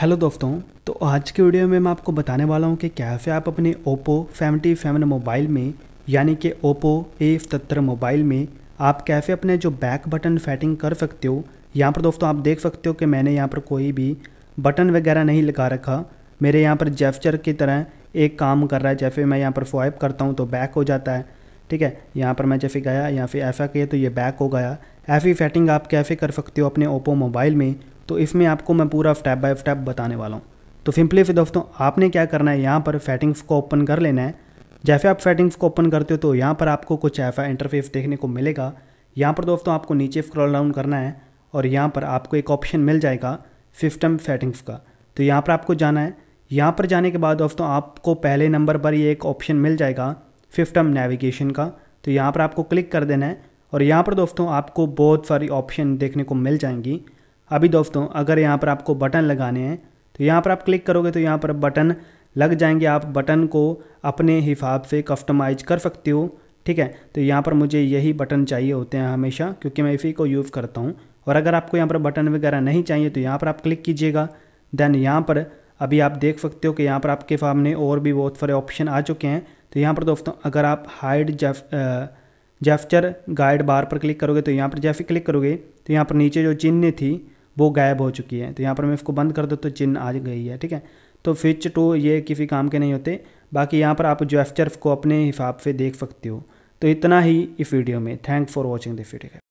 hello दोस्तों तो आज के वीडियो में मैं आपको बताने वाला हूँ कि कैसे आप अपने ओप्पो फैमटी फैमन मोबाइल में यानी कि ओप्पो ए सतर मोबाइल में आप कैसे अपने जो बैक बटन सेटिंग कर सकते हो यहाँ पर दोस्तों आप देख सकते हो कि मैंने यहाँ पर कोई भी बटन वगैरह नहीं लगा रखा मेरे यहाँ पर जेफचर की तरह एक काम कर रहा है जैसे मैं यहाँ पर स्वाइप करता हूँ तो बैक हो जाता है ठीक है यहाँ पर मैं जैसे गया यहाँ फिर ऐसा किया तो ये बैक हो गया ऐसी सेटिंग आप कैसे कर सकते हो अपने ओप्पो मोबाइल में तो इसमें आपको मैं पूरा स्टेप बाय स्टेप बताने वाला हूँ तो सिंपली से दोस्तों आपने क्या करना है यहाँ पर फैटिंग्स को ओपन कर लेना है जैसे आप फैटिंग्स को ओपन करते हो तो यहाँ पर आपको कुछ ऐसा इंटरफेस देखने को मिलेगा यहाँ पर दोस्तों आपको नीचे स्क्रॉल डाउन करना है और यहाँ पर आपको एक ऑप्शन मिल जाएगा सिस्टम सेटिंग्स का तो यहाँ पर आपको जाना है यहाँ पर जाने के बाद दोस्तों आपको पहले नंबर पर ये एक ऑप्शन मिल जाएगा सिस्टम नेविगेशन का तो यहाँ पर आपको क्लिक कर देना है और यहाँ पर दोस्तों आपको बहुत सारी ऑप्शन देखने को मिल जाएंगी अभी दोस्तों अगर यहाँ पर आपको बटन लगाने हैं तो यहाँ पर आप क्लिक करोगे तो यहाँ पर बटन लग जाएंगे आप बटन को अपने हिसाब से कस्टमाइज कर सकते हो ठीक है तो यहाँ पर मुझे यही बटन चाहिए होते हैं हमेशा क्योंकि मैं इसी को यूज़ करता हूँ और अगर आपको यहाँ पर बटन वगैरह नहीं चाहिए तो यहाँ पर आप क्लिक कीजिएगा देन यहाँ पर अभी आप देख सकते हो कि यहाँ पर आपके सामने और भी बहुत सारे ऑप्शन आ चुके हैं तो यहाँ पर दोस्तों अगर आप हाइड जेफ जेफ्चर गाइड बार पर क्लिक करोगे तो यहाँ पर जैसे क्लिक करोगे तो यहाँ पर नीचे जो चिन्ह थी वो गायब हो चुकी है तो यहाँ पर मैं इसको बंद कर दो तो चिन्ह आ गई है ठीक है तो फिच टू ये किसी काम के नहीं होते बाकी यहाँ पर आप जो एफ को अपने हिसाब से देख सकते हो तो इतना ही इस वीडियो में thank for watching this video